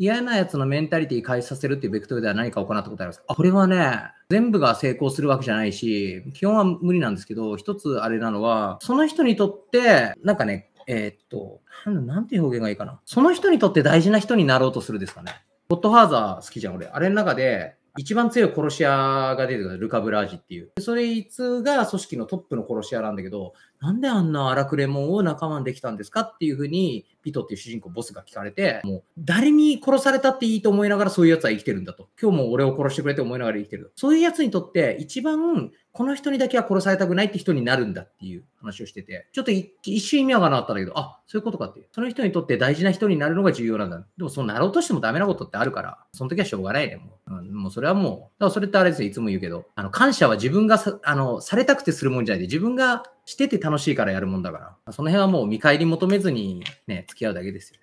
嫌なやつのメンタリティ回避させるっていうベクトルでは何か行ったことありますかあこれはね、全部が成功するわけじゃないし、基本は無理なんですけど、一つあれなのは、その人にとって、なんかね、えー、っとなん、なんて表現がいいかな。その人にとって大事な人になろうとするですかね。ゴッドファーザー好きじゃん、俺。あれの中で、一番強い殺し屋が出てくる、ルカ・ブラージっていう。それいつが組織のトップの殺し屋なんだけど、なんであんな荒くれもんを仲間にできたんですかっていうふうに、ピトっていう主人公ボスが聞かれて、もう誰に殺されたっていいと思いながらそういう奴は生きてるんだと。今日も俺を殺してくれって思いながら生きてる。そういう奴にとって一番この人にだけは殺されたくないって人になるんだっていう話をしてて、ちょっと一瞬意味わからなかったんだけど、あ、そういうことかっていう。その人にとって大事な人になるのが重要なんだ。でもそうなろうとしてもダメなことってあるから、その時はしょうがないね、もう。もうそれはもう、だからそれってあれですよ、いつも言うけど、あの感謝は自分がさあのされたくてするもんじゃないで、自分がしてて楽しいからやるもんだから、その辺はもう見返り求めずにね、付き合うだけですよ